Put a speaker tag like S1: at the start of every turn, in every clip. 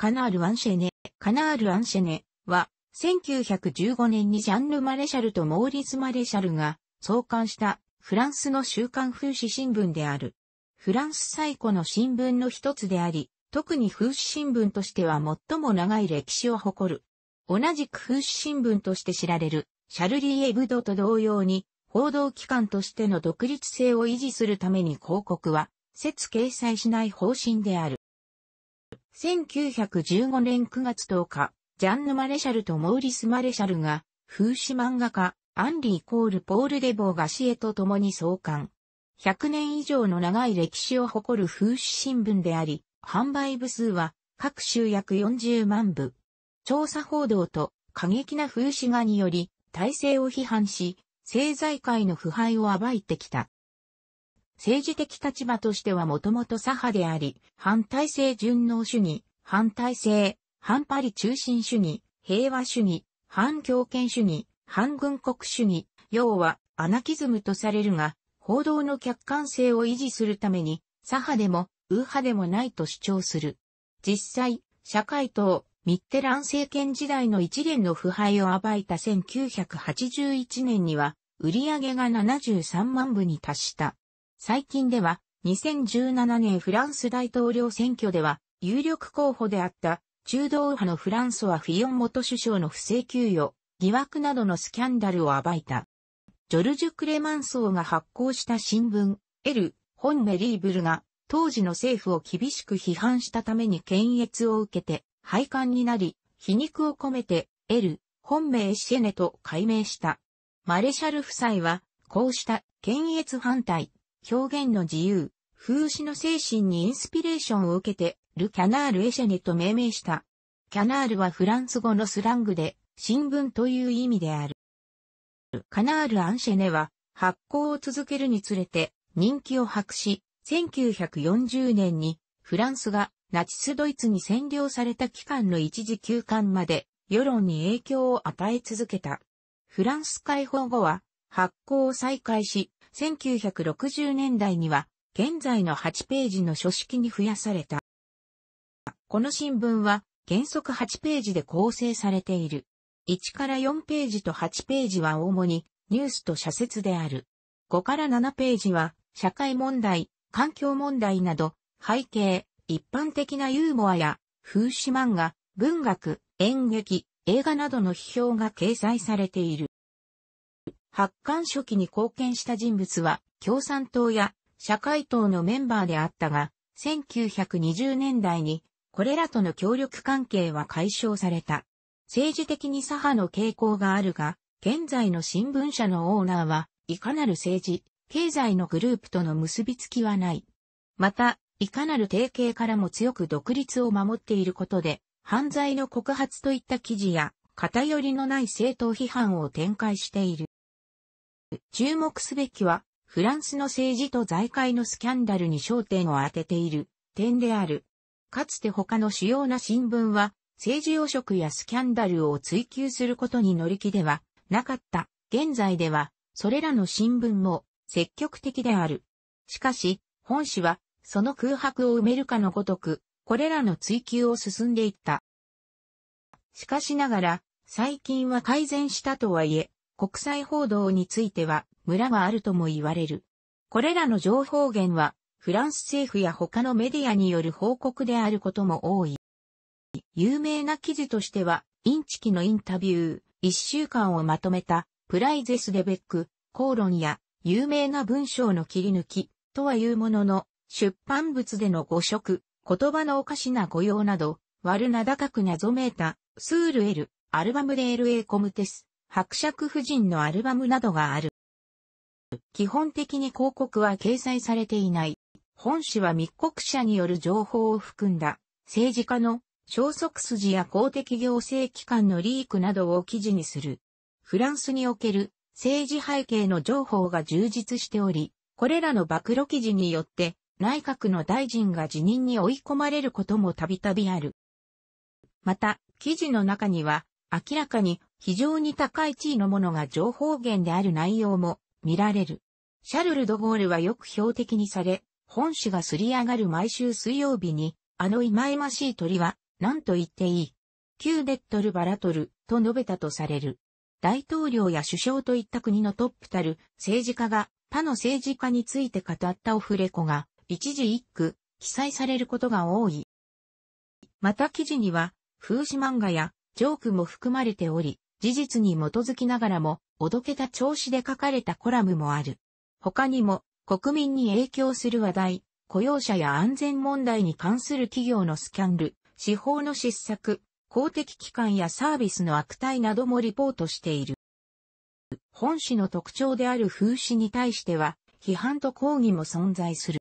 S1: カナール・アンシェネ。カナール・アンシェネは、1915年にジャンル・マレシャルとモーリス・マレシャルが創刊したフランスの週刊風刺新聞である。フランス最古の新聞の一つであり、特に風刺新聞としては最も長い歴史を誇る。同じく風刺新聞として知られる、シャルリー・エブドと同様に、報道機関としての独立性を維持するために広告は、説掲載しない方針である。1915年9月10日、ジャンヌ・マレシャルとモーリス・マレシャルが、風刺漫画家、アンリー・コール・ポール・デボー・ガシエと共に創刊。100年以上の長い歴史を誇る風刺新聞であり、販売部数は各州約40万部。調査報道と過激な風刺画により、体制を批判し、政財界の腐敗を暴いてきた。政治的立場としてはもともと左派であり、反体制順応主義、反体制、反パリ中心主義、平和主義、反強権主義、反軍国主義、要はアナキズムとされるが、報道の客観性を維持するために、左派でも右派でもないと主張する。実際、社会党、ミッテラン政権時代の一連の腐敗を暴いた1981年には、売り上げが73万部に達した。最近では、2017年フランス大統領選挙では、有力候補であった中道派のフランソワ・フィヨン元首相の不正給与、疑惑などのスキャンダルを暴いた。ジョルジュ・クレマンソーが発行した新聞、エル・ホン・メリーブルが、当時の政府を厳しく批判したために検閲を受けて、廃刊になり、皮肉を込めて、エル・ホン・メエシェネと改名した。マレシャル夫妻は、こうした検閲反対、表現の自由、風刺の精神にインスピレーションを受けて、ル・キャナール・エシェネと命名した。キャナールはフランス語のスラングで、新聞という意味である。カナール・アンシェネは、発行を続けるにつれて、人気を博し、1940年に、フランスがナチスドイツに占領された期間の一時休館まで、世論に影響を与え続けた。フランス解放後は、発行を再開し、1960年代には、現在の8ページの書式に増やされた。この新聞は、原則8ページで構成されている。1から4ページと8ページは主にニュースと社説である。5から7ページは社会問題、環境問題など背景、一般的なユーモアや風刺漫画、文学、演劇、映画などの批評が掲載されている。発刊初期に貢献した人物は共産党や社会党のメンバーであったが、1920年代にこれらとの協力関係は解消された。政治的に左派の傾向があるが、現在の新聞社のオーナーはいかなる政治、経済のグループとの結びつきはない。また、いかなる提携からも強く独立を守っていることで、犯罪の告発といった記事や、偏りのない政党批判を展開している。注目すべきは、フランスの政治と財界のスキャンダルに焦点を当てている点である。かつて他の主要な新聞は、政治汚職やスキャンダルを追求することに乗り気ではなかった。現在では、それらの新聞も積極的である。しかし、本誌は、その空白を埋めるかのごとく、これらの追求を進んでいった。しかしながら、最近は改善したとはいえ、国際報道については、村があるとも言われる。これらの情報源は、フランス政府や他のメディアによる報告であることも多い。有名な記事としては、インチキのインタビュー、一週間をまとめた、プライゼスデベック、口論や、有名な文章の切り抜き、とはいうものの、出版物での誤植、言葉のおかしな誤用など、悪名高く謎めいた、スールエル、アルバムで LA コムテス、伯爵夫人のアルバムなどがある。基本的に広告は掲載されていない。本誌は密告者による情報を含んだ政治家の消息筋や公的行政機関のリークなどを記事にする。フランスにおける政治背景の情報が充実しており、これらの暴露記事によって内閣の大臣が辞任に追い込まれることもたびたびある。また、記事の中には、明らかに非常に高い地位のものが情報源である内容も見られる。シャルル・ド・ゴールはよく標的にされ、本誌がすり上がる毎週水曜日に、あの忌々しい鳥は、何と言っていい。キューデットル・バラトル、と述べたとされる。大統領や首相といった国のトップたる政治家が他の政治家について語ったオフレコが一時一句記載されることが多い。また記事には風刺漫画やジョークも含まれており、事実に基づきながらも、おどけた調子で書かれたコラムもある。他にも、国民に影響する話題、雇用者や安全問題に関する企業のスキャンル、司法の失策、公的機関やサービスの悪態などもリポートしている。本誌の特徴である風刺に対しては、批判と抗議も存在する。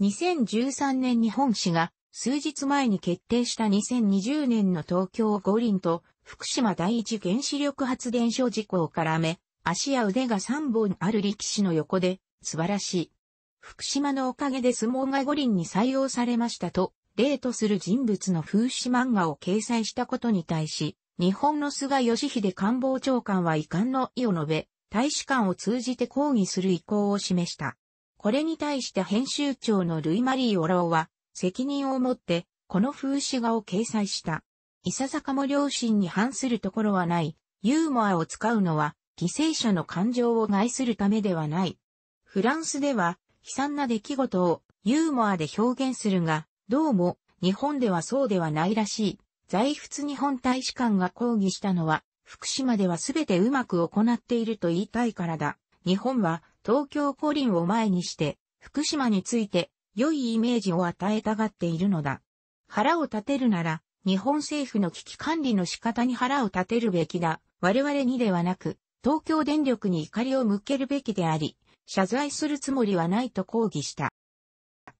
S1: 2013年に本誌が、数日前に決定した2020年の東京五輪と福島第一原子力発電所事故を絡め、足や腕が3本ある力士の横で、素晴らしい。福島のおかげで相撲が五輪に採用されましたと、例とする人物の風刺漫画を掲載したことに対し、日本の菅義偉官房長官は遺憾の意を述べ、大使館を通じて抗議する意向を示した。これに対して編集長のルイ・マリー・オローは、責任を持って、この風刺画を掲載した。いささかも良心に反するところはない。ユーモアを使うのは、犠牲者の感情を害するためではない。フランスでは、悲惨な出来事をユーモアで表現するが、どうも、日本ではそうではないらしい。在仏日本大使館が抗議したのは、福島では全てうまく行っていると言いたいからだ。日本は東京五輪を前にして、福島について良いイメージを与えたがっているのだ。腹を立てるなら、日本政府の危機管理の仕方に腹を立てるべきだ。我々にではなく、東京電力に怒りを向けるべきであり、謝罪するつもりはないと抗議した。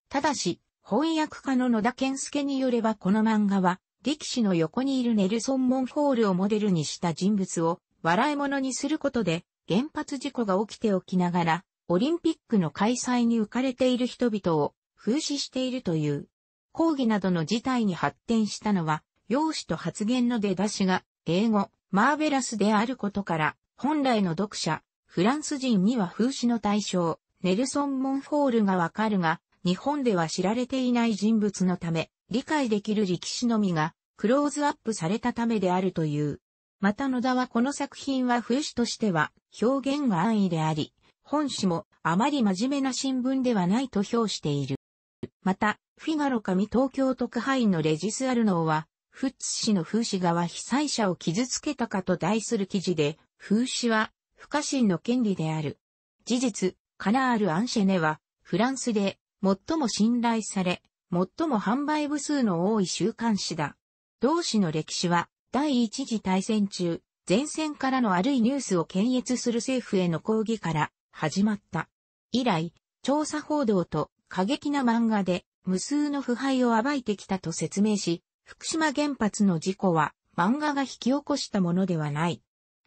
S1: ただし、翻訳家の野田健介によればこの漫画は、力士の横にいるネルソン・モンホールをモデルにした人物を笑い物にすることで原発事故が起きておきながらオリンピックの開催に浮かれている人々を風刺しているという。抗議などの事態に発展したのは、容姿と発言の出だしが、英語、マーベラスであることから、本来の読者、フランス人には風刺の対象、ネルソン・モンフォールがわかるが、日本では知られていない人物のため、理解できる歴史のみが、クローズアップされたためであるという。また野田はこの作品は風刺としては、表現が安易であり、本誌もあまり真面目な新聞ではないと評している。また、フィガロ紙東京特派員のレジスアルノーは、フッツ氏の風刺画は被災者を傷つけたかと題する記事で、風刺は不可侵の権利である。事実、カナール・アンシェネは、フランスで最も信頼され、最も販売部数の多い週刊誌だ。同誌の歴史は、第一次大戦中、前線からの悪いニュースを検閲する政府への抗議から始まった。以来、調査報道と過激な漫画で無数の腐敗を暴いてきたと説明し、福島原発の事故は漫画が引き起こしたものではない。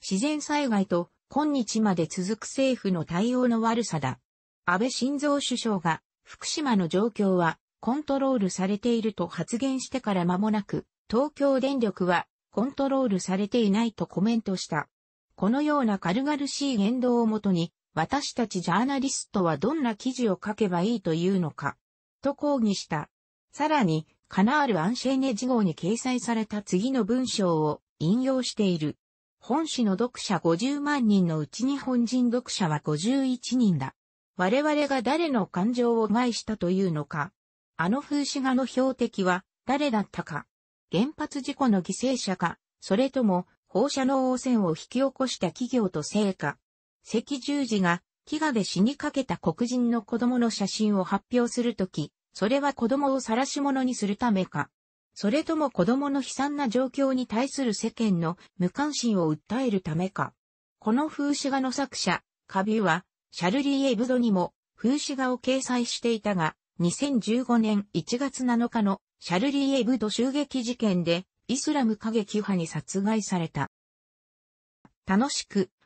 S1: 自然災害と今日まで続く政府の対応の悪さだ。安倍晋三首相が福島の状況はコントロールされていると発言してから間もなく、東京電力はコントロールされていないとコメントした。このような軽々しい言動をもとに、私たちジャーナリストはどんな記事を書けばいいというのか、と抗議した。さらに、カナール・アンシェーネ事号に掲載された次の文章を引用している。本誌の読者50万人のうち日本人読者は51人だ。我々が誰の感情を害したというのか。あの風刺画の標的は誰だったか。原発事故の犠牲者か、それとも放射能汚染を引き起こした企業と成果、赤十字が飢餓で死にかけた黒人の子供の写真を発表するとき、それは子供を晒し者にするためか、それとも子供の悲惨な状況に対する世間の無関心を訴えるためか。この風刺画の作者、カビュは、シャルリー・エブドにも風刺画を掲載していたが、2015年1月7日のシャルリー・エブド襲撃事件で、イスラム過激派に殺害された。楽しく